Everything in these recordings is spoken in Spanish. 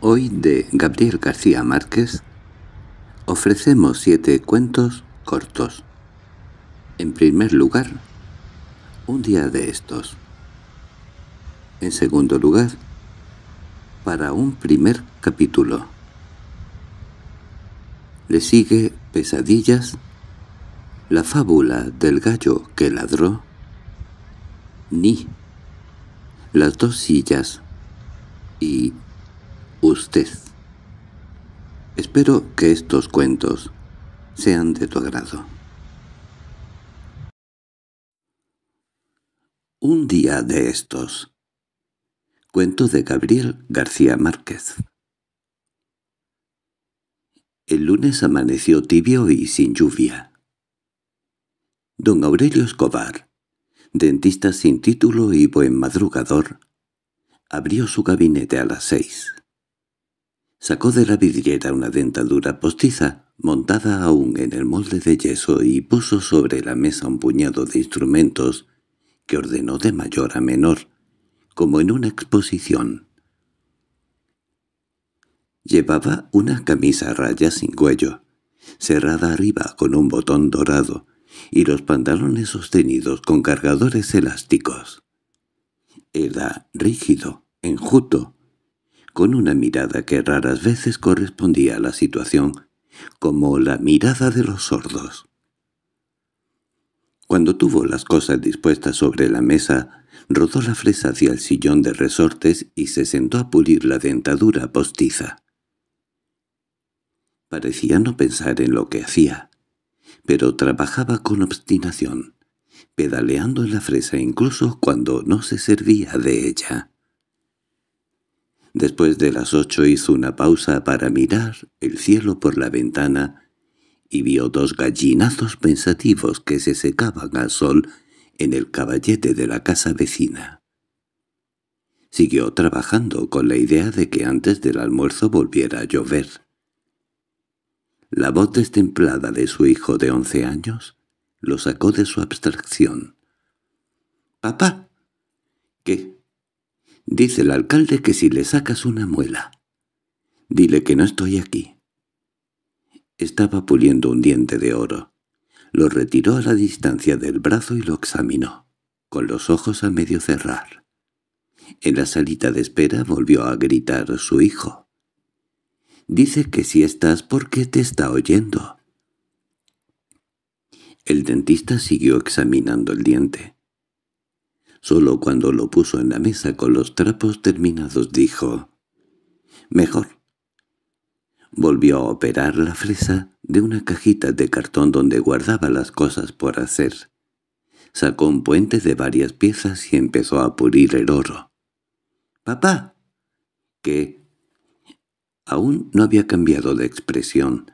Hoy de Gabriel García Márquez ofrecemos siete cuentos cortos. En primer lugar, un día de estos. En segundo lugar, para un primer capítulo. Le sigue Pesadillas, la fábula del gallo que ladró, ni las dos sillas y usted. Espero que estos cuentos sean de tu agrado. Un día de estos. Cuento de Gabriel García Márquez. El lunes amaneció tibio y sin lluvia. Don Aurelio Escobar, dentista sin título y buen madrugador, abrió su gabinete a las seis. Sacó de la vidriera una dentadura postiza, montada aún en el molde de yeso, y puso sobre la mesa un puñado de instrumentos que ordenó de mayor a menor, como en una exposición. Llevaba una camisa a sin cuello, cerrada arriba con un botón dorado, y los pantalones sostenidos con cargadores elásticos. Era rígido, enjuto, con una mirada que raras veces correspondía a la situación, como la mirada de los sordos. Cuando tuvo las cosas dispuestas sobre la mesa, rodó la fresa hacia el sillón de resortes y se sentó a pulir la dentadura postiza. Parecía no pensar en lo que hacía, pero trabajaba con obstinación, pedaleando en la fresa incluso cuando no se servía de ella. Después de las ocho hizo una pausa para mirar el cielo por la ventana y vio dos gallinazos pensativos que se secaban al sol en el caballete de la casa vecina. Siguió trabajando con la idea de que antes del almuerzo volviera a llover. La voz destemplada de su hijo de once años lo sacó de su abstracción. —¡Papá! —¿Qué? Dice el alcalde que si le sacas una muela. Dile que no estoy aquí. Estaba puliendo un diente de oro. Lo retiró a la distancia del brazo y lo examinó, con los ojos a medio cerrar. En la salita de espera volvió a gritar su hijo. Dice que si estás ¿por qué te está oyendo. El dentista siguió examinando el diente. Solo cuando lo puso en la mesa con los trapos terminados dijo «Mejor». Volvió a operar la fresa de una cajita de cartón donde guardaba las cosas por hacer. Sacó un puente de varias piezas y empezó a pulir el oro. «¡Papá!» «¿Qué?» Aún no había cambiado de expresión.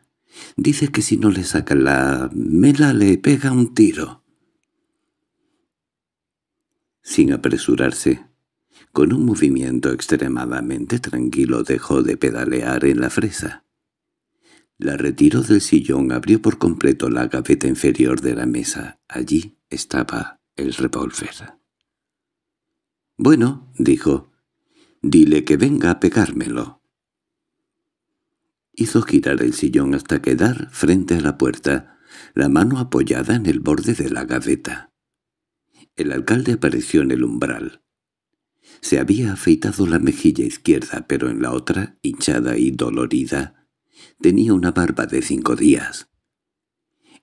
Dice que si no le saca la mela le pega un tiro. Sin apresurarse, con un movimiento extremadamente tranquilo dejó de pedalear en la fresa. La retiró del sillón, abrió por completo la gaveta inferior de la mesa. Allí estaba el revólver. «Bueno», dijo, «dile que venga a pegármelo». Hizo girar el sillón hasta quedar frente a la puerta, la mano apoyada en el borde de la gaveta. El alcalde apareció en el umbral. Se había afeitado la mejilla izquierda, pero en la otra, hinchada y dolorida, tenía una barba de cinco días.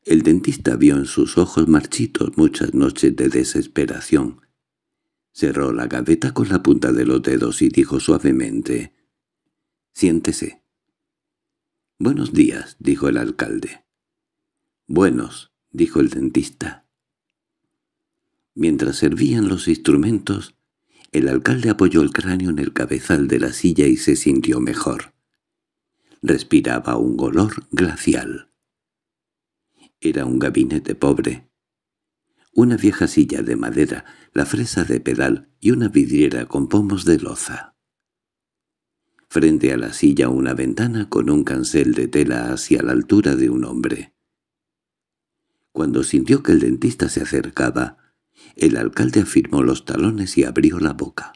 El dentista vio en sus ojos marchitos muchas noches de desesperación. Cerró la gaveta con la punta de los dedos y dijo suavemente, «Siéntese». «Buenos días», dijo el alcalde. «Buenos», dijo el dentista. Mientras servían los instrumentos, el alcalde apoyó el cráneo en el cabezal de la silla y se sintió mejor. Respiraba un olor glacial. Era un gabinete pobre. Una vieja silla de madera, la fresa de pedal y una vidriera con pomos de loza. Frente a la silla una ventana con un cancel de tela hacia la altura de un hombre. Cuando sintió que el dentista se acercaba, el alcalde afirmó los talones y abrió la boca.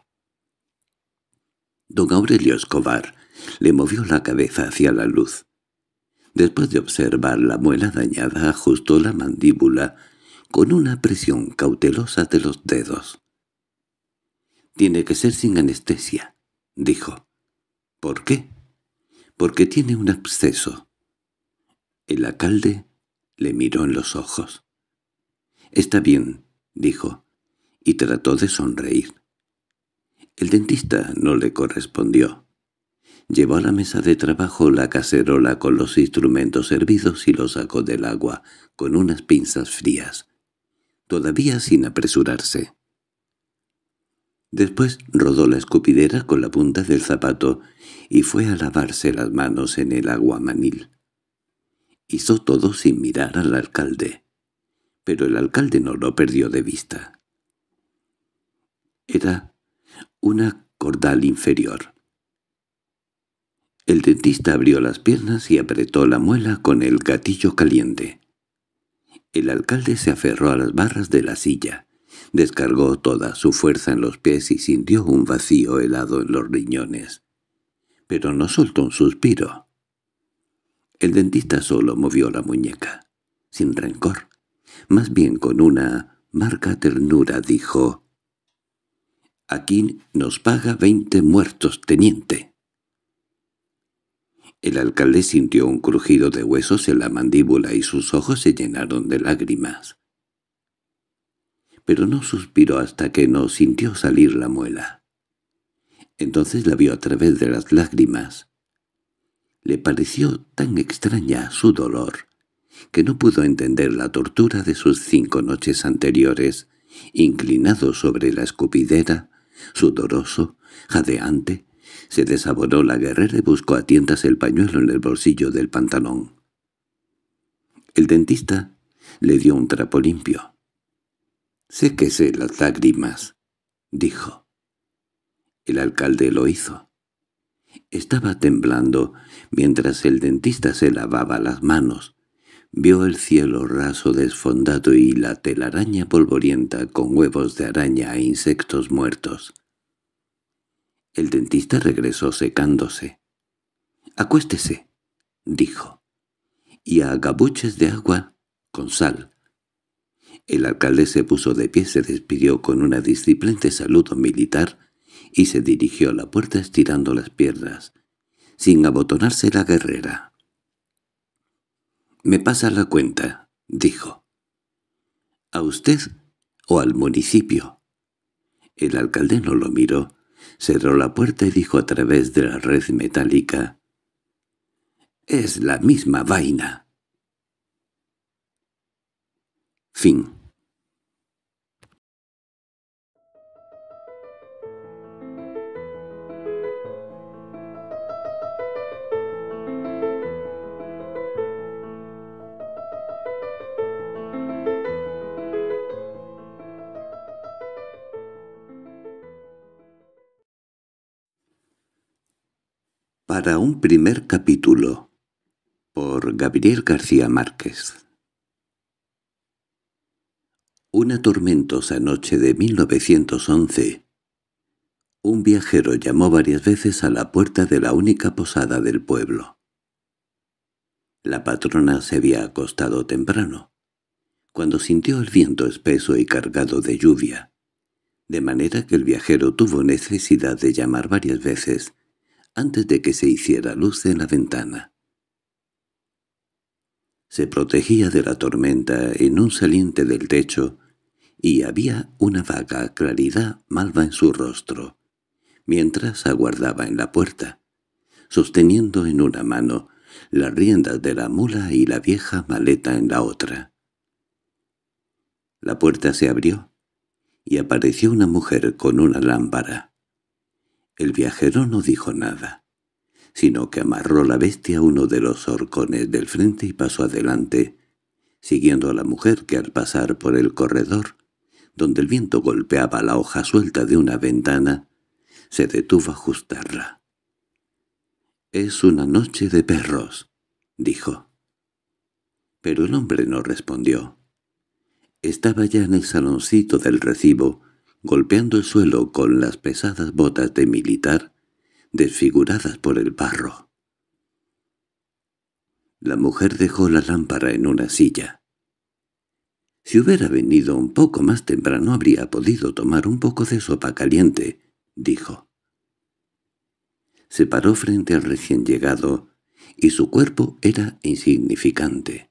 Don Aurelio Escobar le movió la cabeza hacia la luz. Después de observar la muela dañada, ajustó la mandíbula con una presión cautelosa de los dedos. «Tiene que ser sin anestesia», dijo. «¿Por qué?» «Porque tiene un absceso». El alcalde le miró en los ojos. «Está bien, —dijo, y trató de sonreír. El dentista no le correspondió. Llevó a la mesa de trabajo la cacerola con los instrumentos hervidos y lo sacó del agua, con unas pinzas frías, todavía sin apresurarse. Después rodó la escupidera con la punta del zapato y fue a lavarse las manos en el aguamanil. Hizo todo sin mirar al alcalde pero el alcalde no lo perdió de vista. Era una cordal inferior. El dentista abrió las piernas y apretó la muela con el gatillo caliente. El alcalde se aferró a las barras de la silla, descargó toda su fuerza en los pies y sintió un vacío helado en los riñones. Pero no soltó un suspiro. El dentista solo movió la muñeca, sin rencor, más bien con una marca ternura dijo, «Aquí nos paga veinte muertos, teniente». El alcalde sintió un crujido de huesos en la mandíbula y sus ojos se llenaron de lágrimas. Pero no suspiró hasta que no sintió salir la muela. Entonces la vio a través de las lágrimas. Le pareció tan extraña su dolor que no pudo entender la tortura de sus cinco noches anteriores, inclinado sobre la escupidera, sudoroso, jadeante, se desaboró la guerrera y buscó a tientas el pañuelo en el bolsillo del pantalón. El dentista le dio un trapo limpio. —Séquese las lágrimas —dijo. El alcalde lo hizo. Estaba temblando mientras el dentista se lavaba las manos. Vio el cielo raso desfondado y la telaraña polvorienta con huevos de araña e insectos muertos. El dentista regresó secándose. —Acuéstese —dijo—, y a buches de agua con sal. El alcalde se puso de pie, se despidió con una disciplente saludo militar y se dirigió a la puerta estirando las piernas, sin abotonarse la guerrera. —Me pasa la cuenta —dijo. —¿A usted o al municipio? El alcalde no lo miró, cerró la puerta y dijo a través de la red metálica —Es la misma vaina. Fin para un primer capítulo por Gabriel García Márquez Una tormentosa noche de 1911 un viajero llamó varias veces a la puerta de la única posada del pueblo. La patrona se había acostado temprano, cuando sintió el viento espeso y cargado de lluvia, de manera que el viajero tuvo necesidad de llamar varias veces antes de que se hiciera luz en la ventana. Se protegía de la tormenta en un saliente del techo y había una vaga claridad malva en su rostro, mientras aguardaba en la puerta, sosteniendo en una mano las riendas de la mula y la vieja maleta en la otra. La puerta se abrió y apareció una mujer con una lámpara. El viajero no dijo nada, sino que amarró la bestia a uno de los horcones del frente y pasó adelante, siguiendo a la mujer que al pasar por el corredor, donde el viento golpeaba la hoja suelta de una ventana, se detuvo a ajustarla. «Es una noche de perros», dijo. Pero el hombre no respondió. Estaba ya en el saloncito del recibo, golpeando el suelo con las pesadas botas de militar, desfiguradas por el barro. La mujer dejó la lámpara en una silla. Si hubiera venido un poco más temprano habría podido tomar un poco de sopa caliente, dijo. Se paró frente al recién llegado, y su cuerpo era insignificante,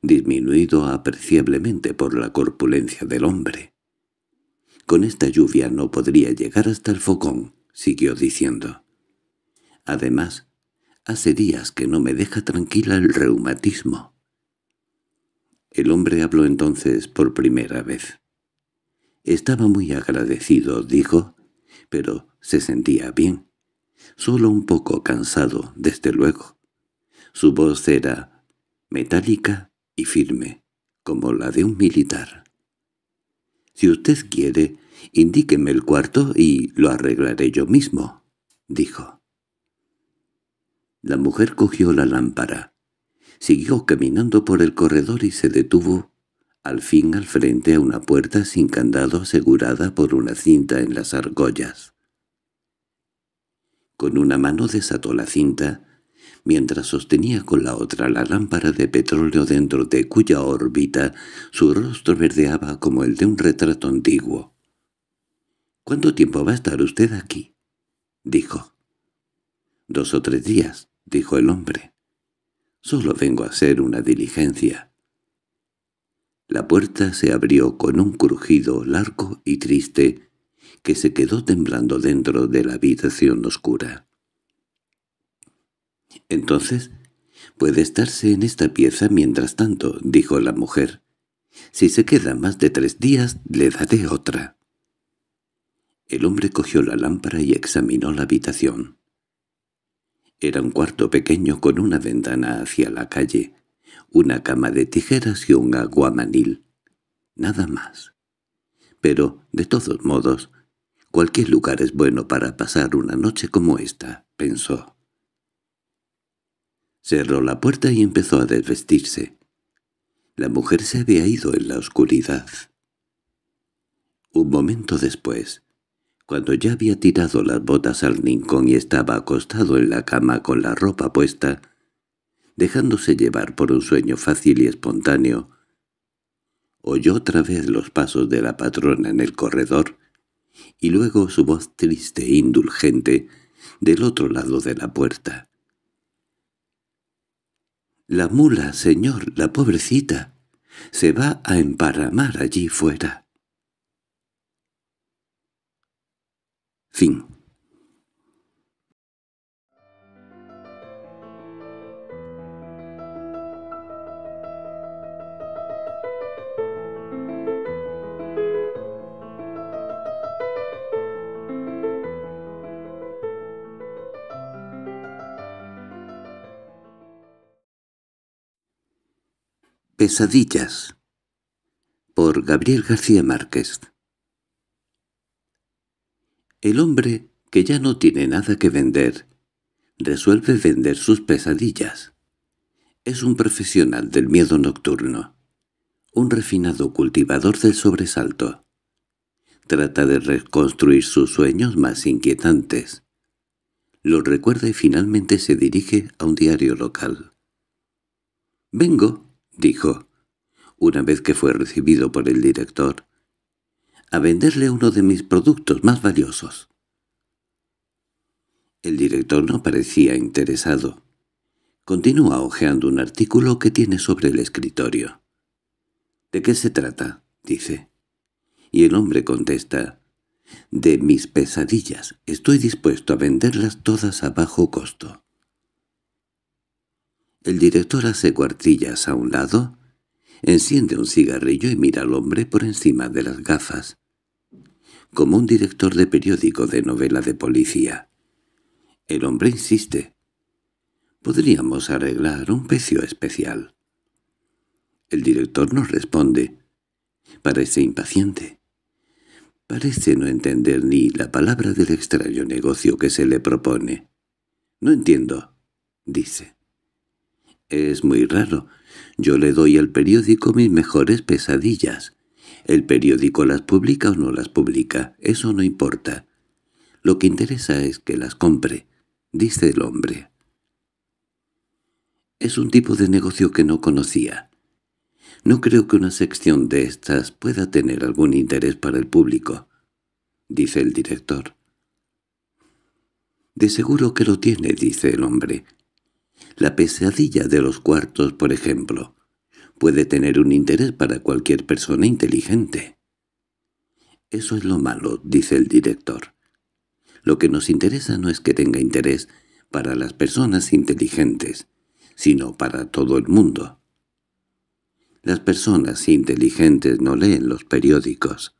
disminuido apreciablemente por la corpulencia del hombre. Con esta lluvia no podría llegar hasta el Focón siguió diciendo. Además, hace días que no me deja tranquila el reumatismo. El hombre habló entonces por primera vez. Estaba muy agradecido, dijo, pero se sentía bien. Solo un poco cansado, desde luego. Su voz era metálica y firme, como la de un militar. Si usted quiere, indíqueme el cuarto y lo arreglaré yo mismo, dijo. La mujer cogió la lámpara. Siguió caminando por el corredor y se detuvo, al fin al frente a una puerta sin candado asegurada por una cinta en las argollas. Con una mano desató la cinta mientras sostenía con la otra la lámpara de petróleo dentro de cuya órbita su rostro verdeaba como el de un retrato antiguo. —¿Cuánto tiempo va a estar usted aquí? —dijo. —Dos o tres días —dijo el hombre. —Solo vengo a hacer una diligencia. La puerta se abrió con un crujido largo y triste que se quedó temblando dentro de la habitación oscura. Entonces, puede estarse en esta pieza mientras tanto, dijo la mujer. Si se queda más de tres días, le daré otra. El hombre cogió la lámpara y examinó la habitación. Era un cuarto pequeño con una ventana hacia la calle, una cama de tijeras y un aguamanil. Nada más. Pero, de todos modos, cualquier lugar es bueno para pasar una noche como esta, pensó. Cerró la puerta y empezó a desvestirse. La mujer se había ido en la oscuridad. Un momento después, cuando ya había tirado las botas al rincón y estaba acostado en la cama con la ropa puesta, dejándose llevar por un sueño fácil y espontáneo, oyó otra vez los pasos de la patrona en el corredor y luego su voz triste e indulgente del otro lado de la puerta. La mula, señor, la pobrecita, se va a emparramar allí fuera. Fin Pesadillas por Gabriel García Márquez El hombre que ya no tiene nada que vender resuelve vender sus pesadillas. Es un profesional del miedo nocturno, un refinado cultivador del sobresalto. Trata de reconstruir sus sueños más inquietantes. Lo recuerda y finalmente se dirige a un diario local. «Vengo», —dijo, una vez que fue recibido por el director—, a venderle uno de mis productos más valiosos. El director no parecía interesado. Continúa hojeando un artículo que tiene sobre el escritorio. —¿De qué se trata? —dice. Y el hombre contesta. —De mis pesadillas. Estoy dispuesto a venderlas todas a bajo costo. El director hace cuartillas a un lado, enciende un cigarrillo y mira al hombre por encima de las gafas, como un director de periódico de novela de policía. El hombre insiste. «Podríamos arreglar un precio especial». El director no responde. Parece impaciente. Parece no entender ni la palabra del extraño negocio que se le propone. «No entiendo», dice. Es muy raro. Yo le doy al periódico mis mejores pesadillas. El periódico las publica o no las publica, eso no importa. Lo que interesa es que las compre, dice el hombre. Es un tipo de negocio que no conocía. No creo que una sección de estas pueda tener algún interés para el público, dice el director. De seguro que lo tiene, dice el hombre. La pesadilla de los cuartos, por ejemplo, puede tener un interés para cualquier persona inteligente. Eso es lo malo, dice el director. Lo que nos interesa no es que tenga interés para las personas inteligentes, sino para todo el mundo. Las personas inteligentes no leen los periódicos.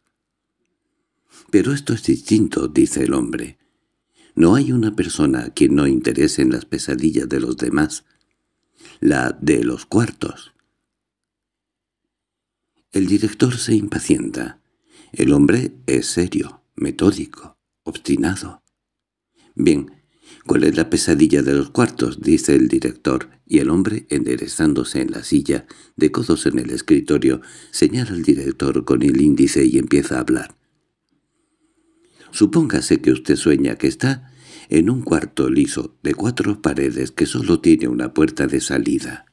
Pero esto es distinto, dice el hombre. No hay una persona a quien no en las pesadillas de los demás, la de los cuartos. El director se impacienta. El hombre es serio, metódico, obstinado. Bien, ¿cuál es la pesadilla de los cuartos? dice el director, y el hombre, enderezándose en la silla, de codos en el escritorio, señala al director con el índice y empieza a hablar. Supóngase que usted sueña que está en un cuarto liso de cuatro paredes que solo tiene una puerta de salida.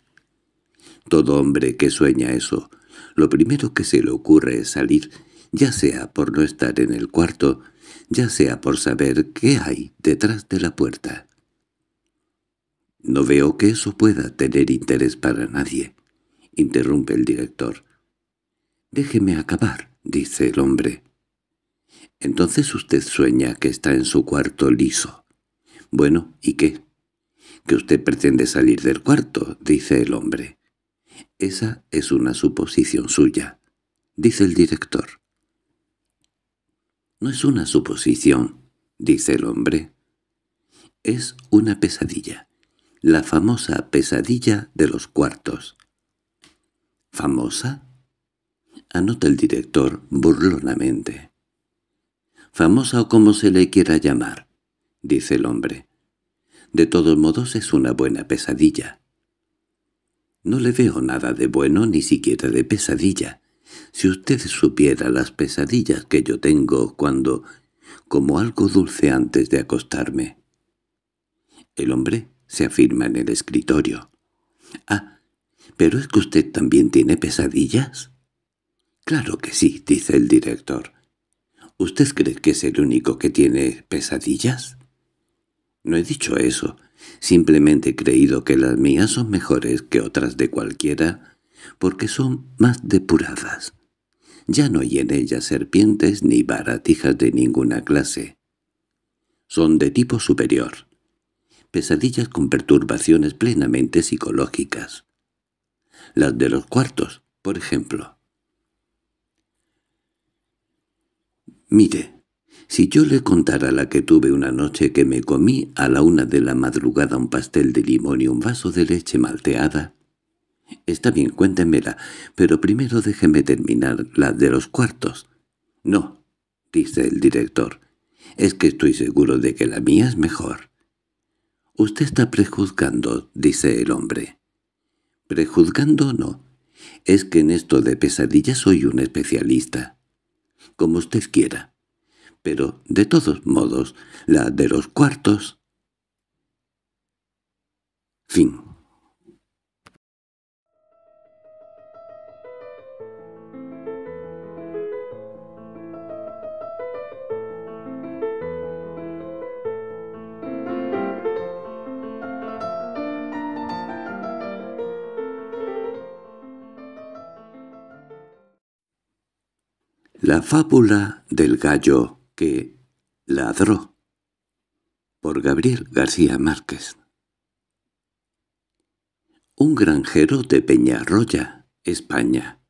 Todo hombre que sueña eso, lo primero que se le ocurre es salir, ya sea por no estar en el cuarto, ya sea por saber qué hay detrás de la puerta. No veo que eso pueda tener interés para nadie, interrumpe el director. Déjeme acabar, dice el hombre. Entonces usted sueña que está en su cuarto liso. Bueno, ¿y qué? Que usted pretende salir del cuarto, dice el hombre. Esa es una suposición suya, dice el director. No es una suposición, dice el hombre. Es una pesadilla, la famosa pesadilla de los cuartos. ¿Famosa? Anota el director burlonamente famosa o como se le quiera llamar, dice el hombre. De todos modos es una buena pesadilla. No le veo nada de bueno ni siquiera de pesadilla. Si usted supiera las pesadillas que yo tengo cuando... como algo dulce antes de acostarme. El hombre se afirma en el escritorio. «Ah, pero es que usted también tiene pesadillas». «Claro que sí», dice el director. ¿Usted cree que es el único que tiene pesadillas? No he dicho eso. Simplemente he creído que las mías son mejores que otras de cualquiera, porque son más depuradas. Ya no hay en ellas serpientes ni baratijas de ninguna clase. Son de tipo superior. Pesadillas con perturbaciones plenamente psicológicas. Las de los cuartos, por ejemplo. Mire, si yo le contara la que tuve una noche que me comí a la una de la madrugada un pastel de limón y un vaso de leche malteada... Está bien, cuéntemela, pero primero déjeme terminar la de los cuartos. No, dice el director, es que estoy seguro de que la mía es mejor. Usted está prejuzgando, dice el hombre. Prejuzgando no, es que en esto de pesadillas soy un especialista como usted quiera. Pero, de todos modos, la de los cuartos... Fin La fábula del gallo que ladró por Gabriel García Márquez Un granjero de Peñarroya, España,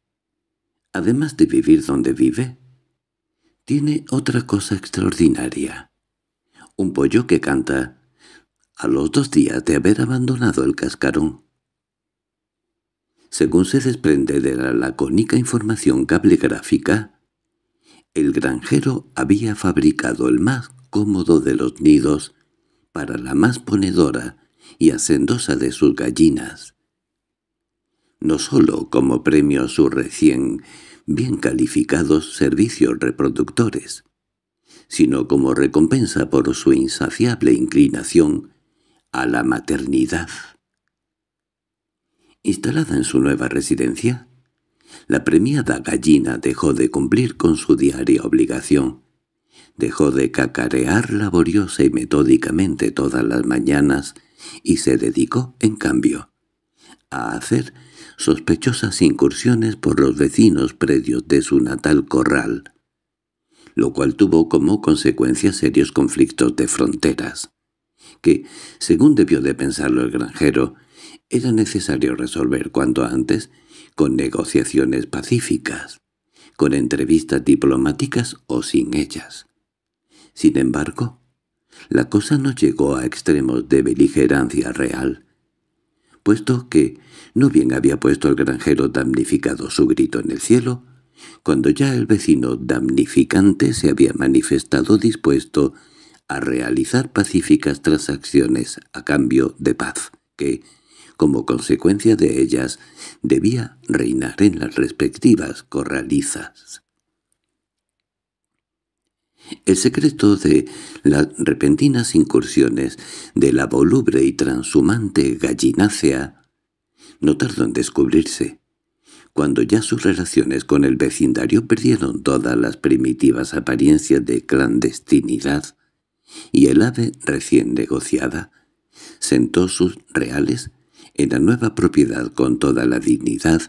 además de vivir donde vive, tiene otra cosa extraordinaria. Un pollo que canta a los dos días de haber abandonado el cascarón. Según se desprende de la lacónica información cablegráfica, el granjero había fabricado el más cómodo de los nidos para la más ponedora y hacendosa de sus gallinas. No sólo como premio a sus recién bien calificados servicios reproductores, sino como recompensa por su insaciable inclinación a la maternidad. Instalada en su nueva residencia, la premiada gallina dejó de cumplir con su diaria obligación. Dejó de cacarear laboriosa y metódicamente todas las mañanas y se dedicó, en cambio, a hacer sospechosas incursiones por los vecinos predios de su natal corral, lo cual tuvo como consecuencia serios conflictos de fronteras, que, según debió de pensarlo el granjero, era necesario resolver cuanto antes con negociaciones pacíficas, con entrevistas diplomáticas o sin ellas. Sin embargo, la cosa no llegó a extremos de beligerancia real, puesto que no bien había puesto el granjero damnificado su grito en el cielo, cuando ya el vecino damnificante se había manifestado dispuesto a realizar pacíficas transacciones a cambio de paz, que, como consecuencia de ellas, debía reinar en las respectivas corralizas. El secreto de las repentinas incursiones de la voluble y transhumante gallinácea no tardó en descubrirse, cuando ya sus relaciones con el vecindario perdieron todas las primitivas apariencias de clandestinidad, y el ave recién negociada sentó sus reales en la nueva propiedad con toda la dignidad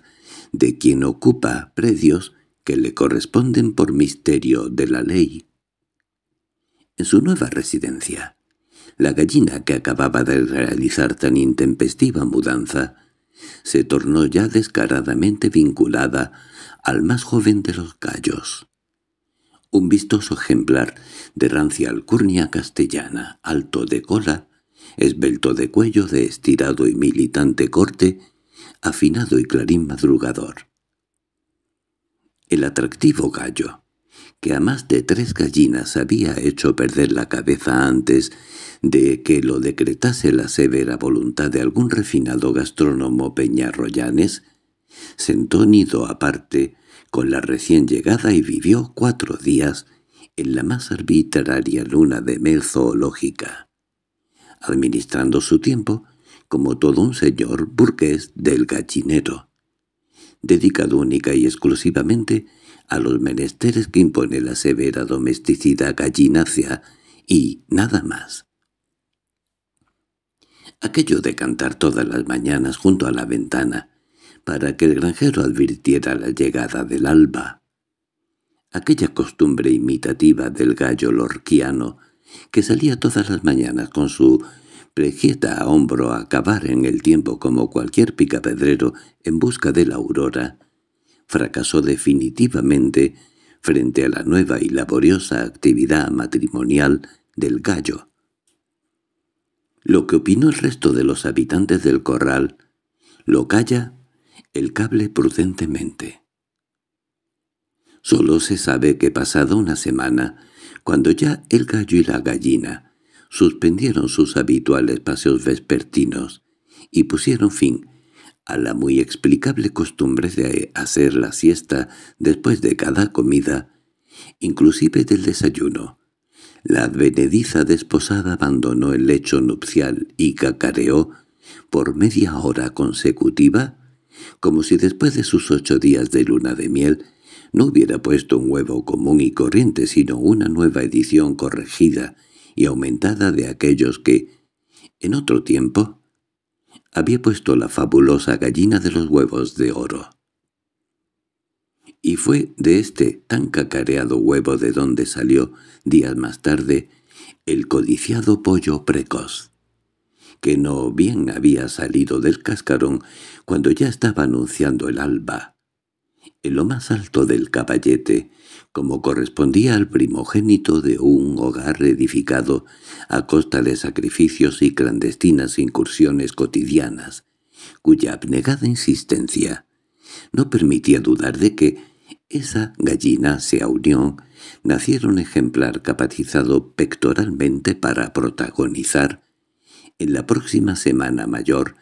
de quien ocupa predios que le corresponden por misterio de la ley. En su nueva residencia, la gallina que acababa de realizar tan intempestiva mudanza se tornó ya descaradamente vinculada al más joven de los gallos. Un vistoso ejemplar de rancia alcurnia castellana, alto de cola, esbelto de cuello de estirado y militante corte, afinado y clarín madrugador. El atractivo gallo, que a más de tres gallinas había hecho perder la cabeza antes de que lo decretase la severa voluntad de algún refinado gastrónomo Peñarroyanes, sentó nido aparte con la recién llegada y vivió cuatro días en la más arbitraria luna de mel zoológica administrando su tiempo como todo un señor burgués del gallinero, dedicado única y exclusivamente a los menesteres que impone la severa domesticidad gallinácea y nada más. Aquello de cantar todas las mañanas junto a la ventana, para que el granjero advirtiera la llegada del alba. Aquella costumbre imitativa del gallo lorquiano que salía todas las mañanas con su pregieta a hombro a cavar en el tiempo como cualquier picapedrero en busca de la aurora, fracasó definitivamente frente a la nueva y laboriosa actividad matrimonial del gallo. Lo que opinó el resto de los habitantes del corral lo calla el cable prudentemente. Solo se sabe que pasada una semana cuando ya el gallo y la gallina suspendieron sus habituales paseos vespertinos y pusieron fin a la muy explicable costumbre de hacer la siesta después de cada comida, inclusive del desayuno. La advenediza desposada abandonó el lecho nupcial y cacareó por media hora consecutiva, como si después de sus ocho días de luna de miel no hubiera puesto un huevo común y corriente, sino una nueva edición corregida y aumentada de aquellos que, en otro tiempo, había puesto la fabulosa gallina de los huevos de oro. Y fue de este tan cacareado huevo de donde salió, días más tarde, el codiciado pollo precoz, que no bien había salido del cascarón cuando ya estaba anunciando el alba en lo más alto del caballete, como correspondía al primogénito de un hogar edificado a costa de sacrificios y clandestinas incursiones cotidianas, cuya abnegada insistencia no permitía dudar de que esa gallina se unión naciera un ejemplar capacitado pectoralmente para protagonizar en la próxima Semana Mayor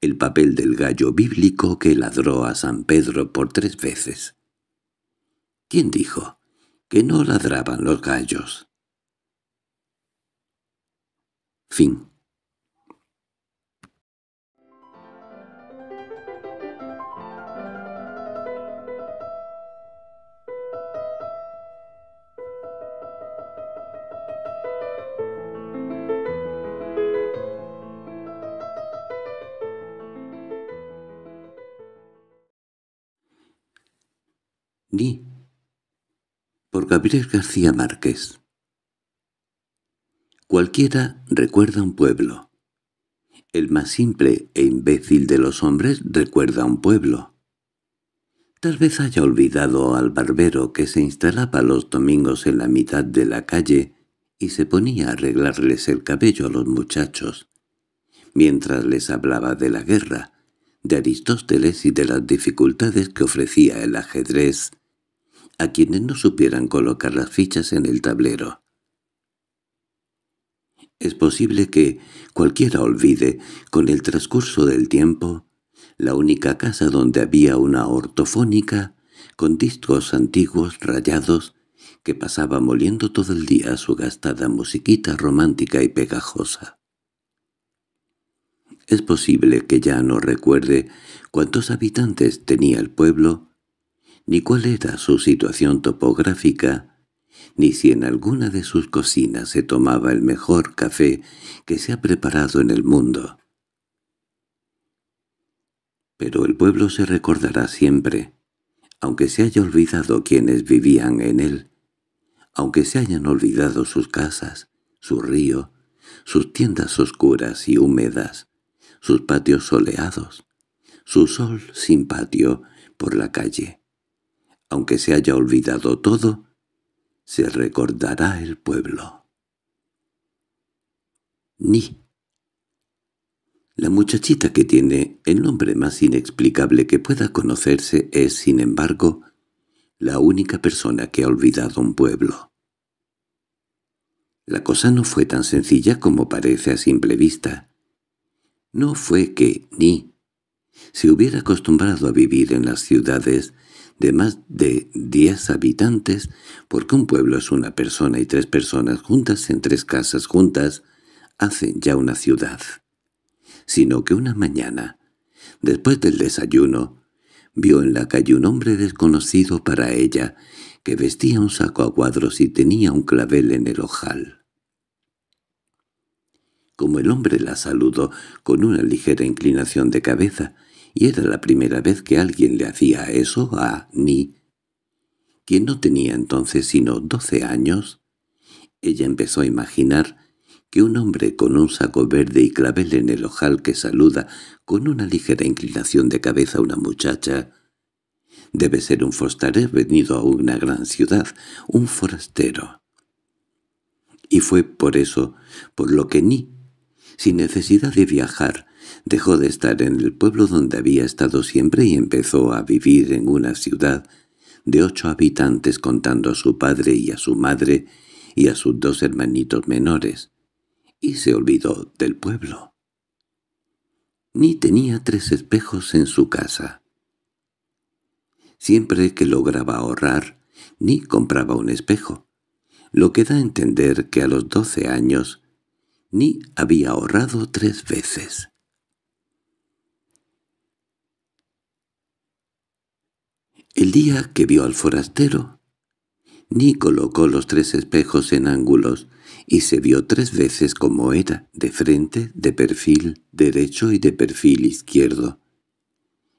el papel del gallo bíblico que ladró a San Pedro por tres veces. ¿Quién dijo que no ladraban los gallos? Fin por Gabriel García Márquez Cualquiera recuerda un pueblo. El más simple e imbécil de los hombres recuerda un pueblo. Tal vez haya olvidado al barbero que se instalaba los domingos en la mitad de la calle y se ponía a arreglarles el cabello a los muchachos, mientras les hablaba de la guerra, de Aristóteles y de las dificultades que ofrecía el ajedrez a quienes no supieran colocar las fichas en el tablero. Es posible que cualquiera olvide, con el transcurso del tiempo, la única casa donde había una ortofónica con discos antiguos rayados que pasaba moliendo todo el día su gastada musiquita romántica y pegajosa. Es posible que ya no recuerde cuántos habitantes tenía el pueblo ni cuál era su situación topográfica, ni si en alguna de sus cocinas se tomaba el mejor café que se ha preparado en el mundo. Pero el pueblo se recordará siempre, aunque se haya olvidado quienes vivían en él, aunque se hayan olvidado sus casas, su río, sus tiendas oscuras y húmedas, sus patios soleados, su sol sin patio por la calle, aunque se haya olvidado todo, se recordará el pueblo. Ni. La muchachita que tiene el nombre más inexplicable que pueda conocerse es, sin embargo, la única persona que ha olvidado un pueblo. La cosa no fue tan sencilla como parece a simple vista. No fue que Ni se hubiera acostumbrado a vivir en las ciudades de más de diez habitantes, porque un pueblo es una persona y tres personas juntas en tres casas juntas hacen ya una ciudad. Sino que una mañana, después del desayuno, vio en la calle un hombre desconocido para ella, que vestía un saco a cuadros y tenía un clavel en el ojal. Como el hombre la saludó con una ligera inclinación de cabeza, y era la primera vez que alguien le hacía eso a Ni, quien no tenía entonces sino doce años. Ella empezó a imaginar que un hombre con un saco verde y clavel en el ojal que saluda con una ligera inclinación de cabeza a una muchacha debe ser un forastero venido a una gran ciudad, un forastero. Y fue por eso, por lo que Ni, sin necesidad de viajar, Dejó de estar en el pueblo donde había estado siempre y empezó a vivir en una ciudad de ocho habitantes contando a su padre y a su madre y a sus dos hermanitos menores, y se olvidó del pueblo. Ni tenía tres espejos en su casa. Siempre que lograba ahorrar, ni compraba un espejo, lo que da a entender que a los doce años ni había ahorrado tres veces. El día que vio al forastero, ni colocó los tres espejos en ángulos, y se vio tres veces como era, de frente, de perfil derecho y de perfil izquierdo.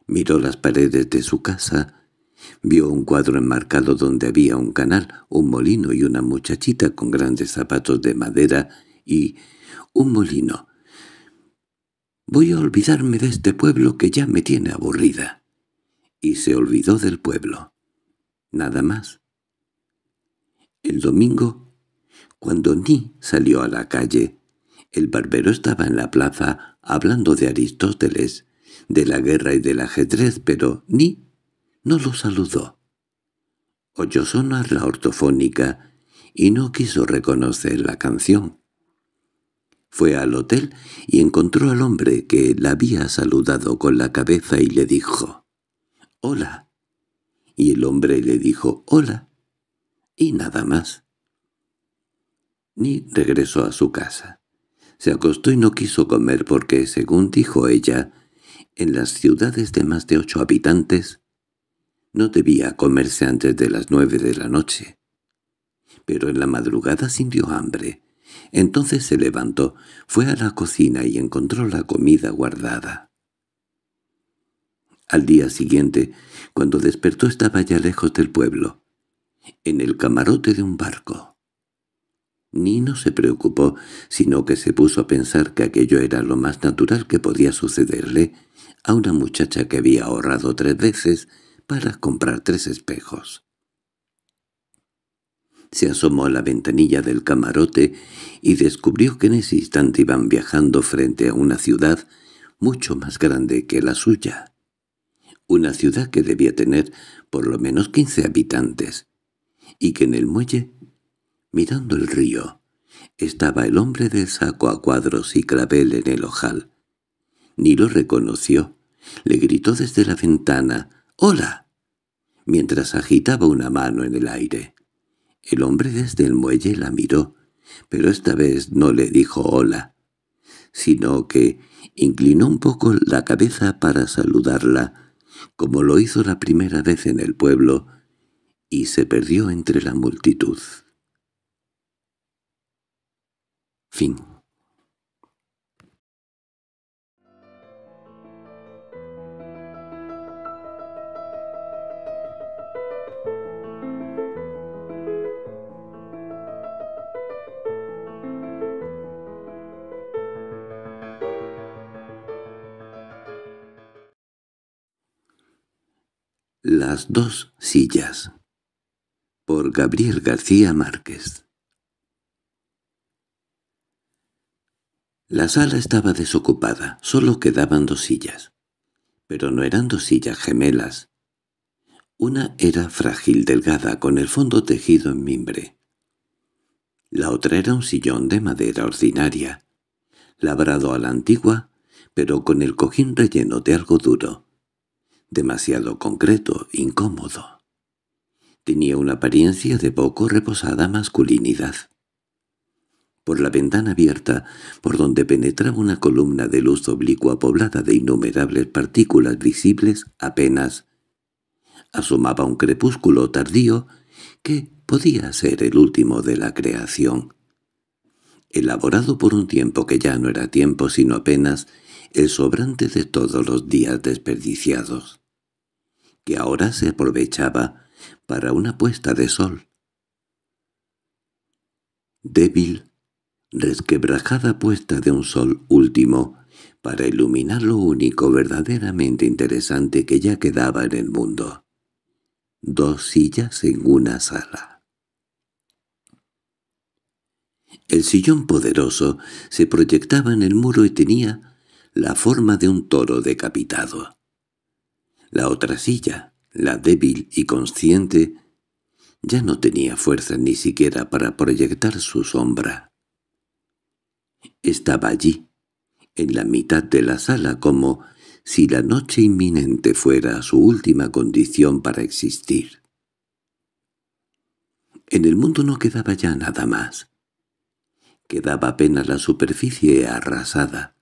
Miró las paredes de su casa, vio un cuadro enmarcado donde había un canal, un molino y una muchachita con grandes zapatos de madera y un molino. «Voy a olvidarme de este pueblo que ya me tiene aburrida» y se olvidó del pueblo. Nada más. El domingo, cuando Ni salió a la calle, el barbero estaba en la plaza hablando de Aristóteles, de la guerra y del ajedrez, pero Ni no lo saludó. Oyó sonar la ortofónica y no quiso reconocer la canción. Fue al hotel y encontró al hombre que la había saludado con la cabeza y le dijo «Hola». Y el hombre le dijo «Hola». Y nada más. Ni regresó a su casa. Se acostó y no quiso comer porque, según dijo ella, en las ciudades de más de ocho habitantes no debía comerse antes de las nueve de la noche. Pero en la madrugada sintió hambre. Entonces se levantó, fue a la cocina y encontró la comida guardada. Al día siguiente, cuando despertó estaba ya lejos del pueblo, en el camarote de un barco. Ni no se preocupó, sino que se puso a pensar que aquello era lo más natural que podía sucederle a una muchacha que había ahorrado tres veces para comprar tres espejos. Se asomó a la ventanilla del camarote y descubrió que en ese instante iban viajando frente a una ciudad mucho más grande que la suya una ciudad que debía tener por lo menos quince habitantes, y que en el muelle, mirando el río, estaba el hombre del saco a cuadros y clavel en el ojal. Ni lo reconoció, le gritó desde la ventana «¡Hola!», mientras agitaba una mano en el aire. El hombre desde el muelle la miró, pero esta vez no le dijo «Hola», sino que inclinó un poco la cabeza para saludarla, como lo hizo la primera vez en el pueblo, y se perdió entre la multitud. Fin dos sillas. Por Gabriel García Márquez La sala estaba desocupada, solo quedaban dos sillas. Pero no eran dos sillas gemelas. Una era frágil, delgada, con el fondo tejido en mimbre. La otra era un sillón de madera ordinaria, labrado a la antigua, pero con el cojín relleno de algo duro demasiado concreto, incómodo. Tenía una apariencia de poco reposada masculinidad. Por la ventana abierta, por donde penetraba una columna de luz oblicua poblada de innumerables partículas visibles apenas, asomaba un crepúsculo tardío que podía ser el último de la creación. Elaborado por un tiempo que ya no era tiempo sino apenas el sobrante de todos los días desperdiciados, que ahora se aprovechaba para una puesta de sol. Débil, resquebrajada puesta de un sol último, para iluminar lo único verdaderamente interesante que ya quedaba en el mundo. Dos sillas en una sala. El sillón poderoso se proyectaba en el muro y tenía la forma de un toro decapitado. La otra silla, la débil y consciente, ya no tenía fuerza ni siquiera para proyectar su sombra. Estaba allí, en la mitad de la sala, como si la noche inminente fuera su última condición para existir. En el mundo no quedaba ya nada más. Quedaba apenas la superficie arrasada,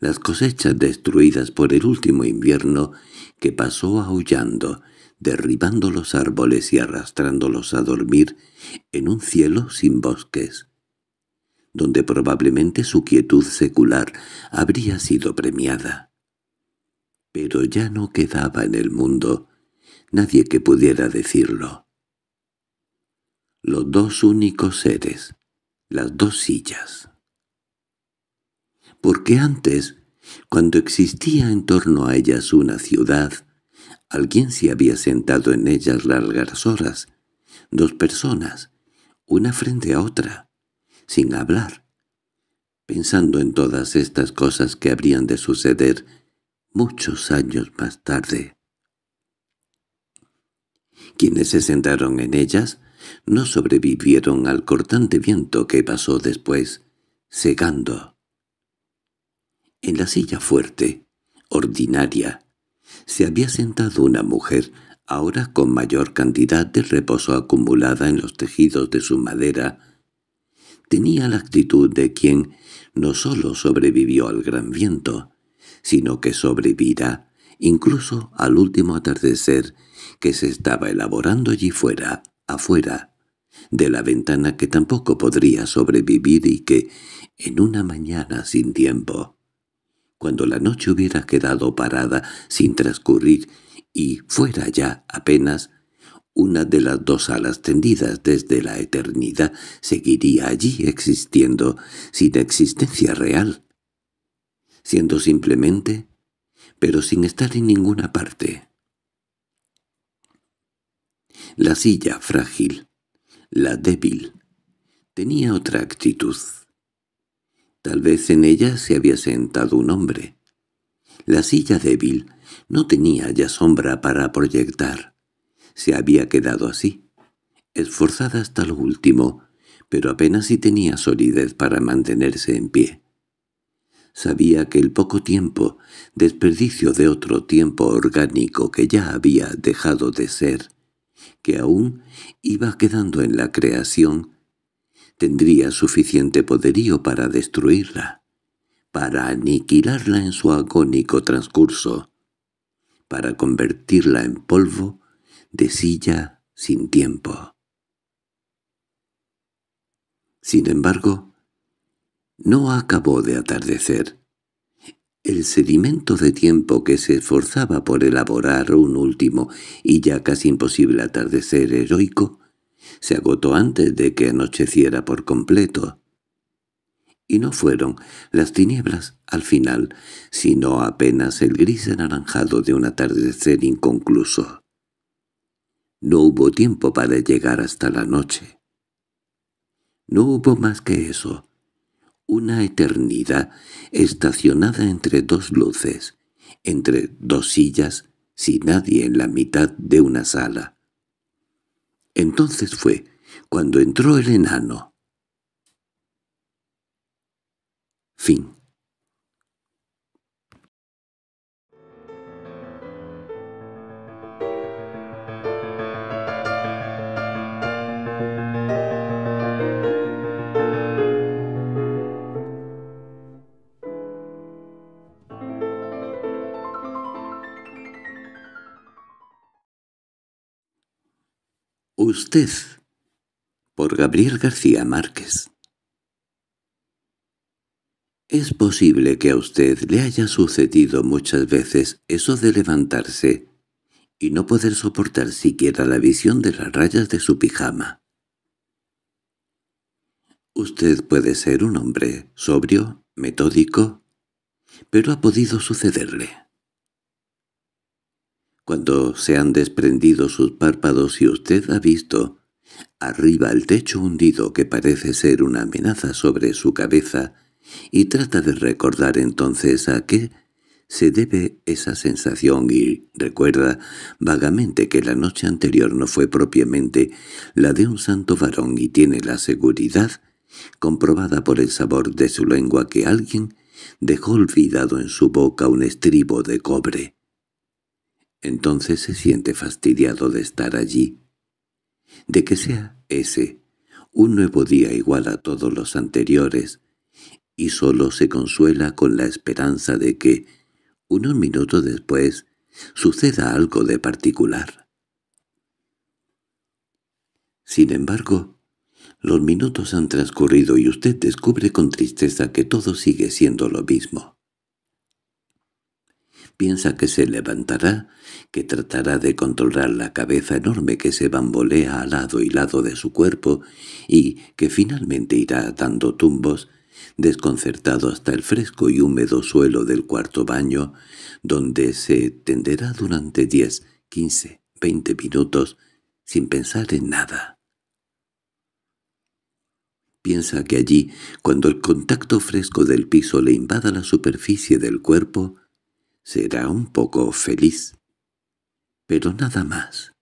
las cosechas destruidas por el último invierno, que pasó aullando, derribando los árboles y arrastrándolos a dormir en un cielo sin bosques, donde probablemente su quietud secular habría sido premiada. Pero ya no quedaba en el mundo nadie que pudiera decirlo. Los dos únicos seres, las dos sillas porque antes, cuando existía en torno a ellas una ciudad, alguien se había sentado en ellas largas horas, dos personas, una frente a otra, sin hablar, pensando en todas estas cosas que habrían de suceder muchos años más tarde. Quienes se sentaron en ellas no sobrevivieron al cortante viento que pasó después, cegando en la silla fuerte, ordinaria, se había sentado una mujer, ahora con mayor cantidad de reposo acumulada en los tejidos de su madera. Tenía la actitud de quien no sólo sobrevivió al gran viento, sino que sobrevivirá incluso al último atardecer que se estaba elaborando allí fuera, afuera, de la ventana que tampoco podría sobrevivir y que, en una mañana sin tiempo, cuando la noche hubiera quedado parada sin transcurrir y fuera ya apenas una de las dos alas tendidas desde la eternidad seguiría allí existiendo sin existencia real, siendo simplemente, pero sin estar en ninguna parte. La silla frágil, la débil, tenía otra actitud. Tal vez en ella se había sentado un hombre. La silla débil no tenía ya sombra para proyectar. Se había quedado así, esforzada hasta lo último, pero apenas si tenía solidez para mantenerse en pie. Sabía que el poco tiempo, desperdicio de otro tiempo orgánico que ya había dejado de ser, que aún iba quedando en la creación, tendría suficiente poderío para destruirla, para aniquilarla en su agónico transcurso, para convertirla en polvo de silla sin tiempo. Sin embargo, no acabó de atardecer. El sedimento de tiempo que se esforzaba por elaborar un último y ya casi imposible atardecer heroico se agotó antes de que anocheciera por completo. Y no fueron las tinieblas al final, sino apenas el gris anaranjado de un atardecer inconcluso. No hubo tiempo para llegar hasta la noche. No hubo más que eso. Una eternidad estacionada entre dos luces, entre dos sillas, sin nadie en la mitad de una sala. Entonces fue cuando entró el enano. Fin usted? Por Gabriel García Márquez. Es posible que a usted le haya sucedido muchas veces eso de levantarse y no poder soportar siquiera la visión de las rayas de su pijama. Usted puede ser un hombre sobrio, metódico, pero ha podido sucederle cuando se han desprendido sus párpados y usted ha visto arriba el techo hundido que parece ser una amenaza sobre su cabeza y trata de recordar entonces a qué se debe esa sensación y recuerda vagamente que la noche anterior no fue propiamente la de un santo varón y tiene la seguridad, comprobada por el sabor de su lengua, que alguien dejó olvidado en su boca un estribo de cobre entonces se siente fastidiado de estar allí. De que sea ese un nuevo día igual a todos los anteriores, y solo se consuela con la esperanza de que, unos minutos después, suceda algo de particular. Sin embargo, los minutos han transcurrido y usted descubre con tristeza que todo sigue siendo lo mismo. Piensa que se levantará, que tratará de controlar la cabeza enorme que se bambolea a lado y lado de su cuerpo y que finalmente irá dando tumbos, desconcertado hasta el fresco y húmedo suelo del cuarto baño, donde se tenderá durante diez, quince, veinte minutos sin pensar en nada. Piensa que allí, cuando el contacto fresco del piso le invada la superficie del cuerpo, será un poco feliz. Pero nada más.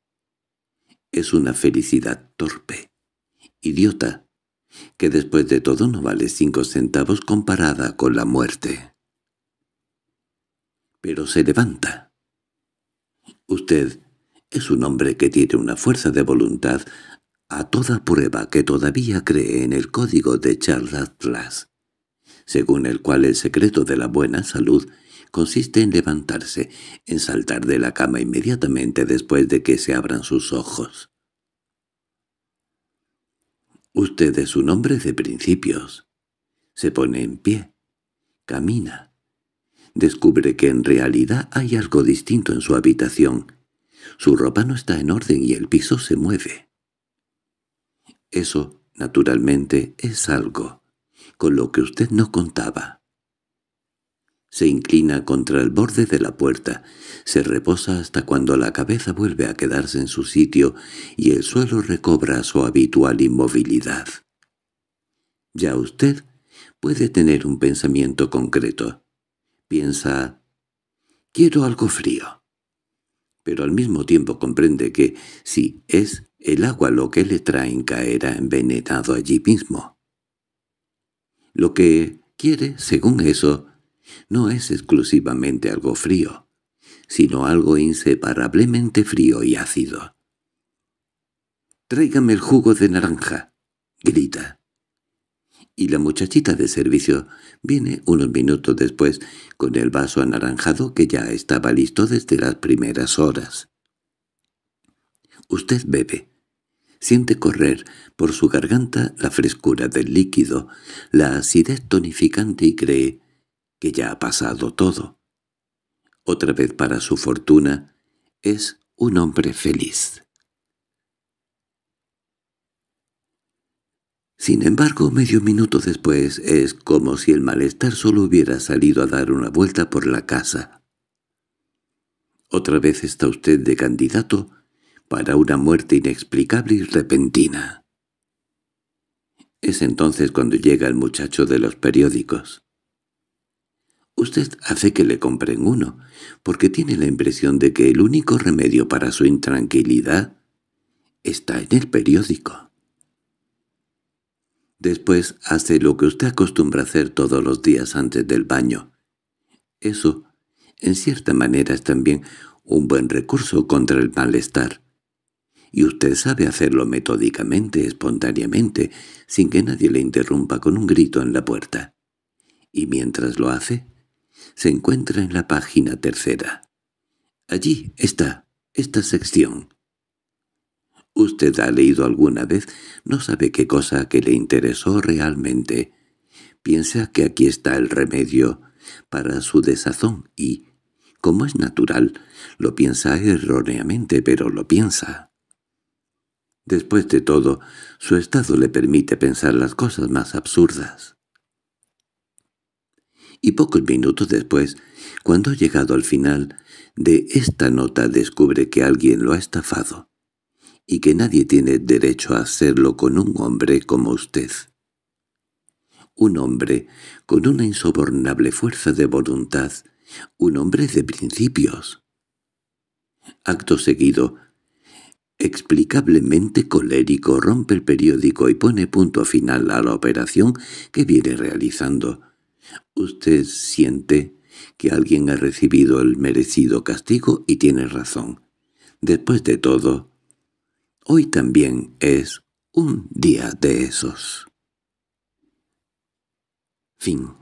Es una felicidad torpe, idiota, que después de todo no vale cinco centavos comparada con la muerte. Pero se levanta. Usted es un hombre que tiene una fuerza de voluntad a toda prueba que todavía cree en el código de Charles Atlas, según el cual el secreto de la buena salud consiste en levantarse, en saltar de la cama inmediatamente después de que se abran sus ojos. Usted es un hombre de principios. Se pone en pie. Camina. Descubre que en realidad hay algo distinto en su habitación. Su ropa no está en orden y el piso se mueve. Eso, naturalmente, es algo con lo que usted no contaba. Se inclina contra el borde de la puerta, se reposa hasta cuando la cabeza vuelve a quedarse en su sitio y el suelo recobra su habitual inmovilidad. Ya usted puede tener un pensamiento concreto. Piensa, quiero algo frío. Pero al mismo tiempo comprende que, si es el agua lo que le traen, caerá envenenado allí mismo. Lo que quiere, según eso, no es exclusivamente algo frío, sino algo inseparablemente frío y ácido. «Tráigame el jugo de naranja», grita. Y la muchachita de servicio viene unos minutos después con el vaso anaranjado que ya estaba listo desde las primeras horas. Usted bebe. Siente correr por su garganta la frescura del líquido, la acidez tonificante y cree que ya ha pasado todo. Otra vez para su fortuna, es un hombre feliz. Sin embargo, medio minuto después es como si el malestar solo hubiera salido a dar una vuelta por la casa. Otra vez está usted de candidato para una muerte inexplicable y repentina. Es entonces cuando llega el muchacho de los periódicos. Usted hace que le compren uno, porque tiene la impresión de que el único remedio para su intranquilidad está en el periódico. Después hace lo que usted acostumbra hacer todos los días antes del baño. Eso, en cierta manera, es también un buen recurso contra el malestar. Y usted sabe hacerlo metódicamente, espontáneamente, sin que nadie le interrumpa con un grito en la puerta. Y mientras lo hace, se encuentra en la página tercera. Allí está esta sección. Usted ha leído alguna vez, no sabe qué cosa que le interesó realmente. Piensa que aquí está el remedio para su desazón y, como es natural, lo piensa erróneamente, pero lo piensa. Después de todo, su estado le permite pensar las cosas más absurdas y pocos minutos después, cuando ha llegado al final de esta nota descubre que alguien lo ha estafado y que nadie tiene derecho a hacerlo con un hombre como usted. Un hombre con una insobornable fuerza de voluntad, un hombre de principios. Acto seguido, explicablemente colérico, rompe el periódico y pone punto final a la operación que viene realizando. Usted siente que alguien ha recibido el merecido castigo y tiene razón. Después de todo, hoy también es un día de esos. Fin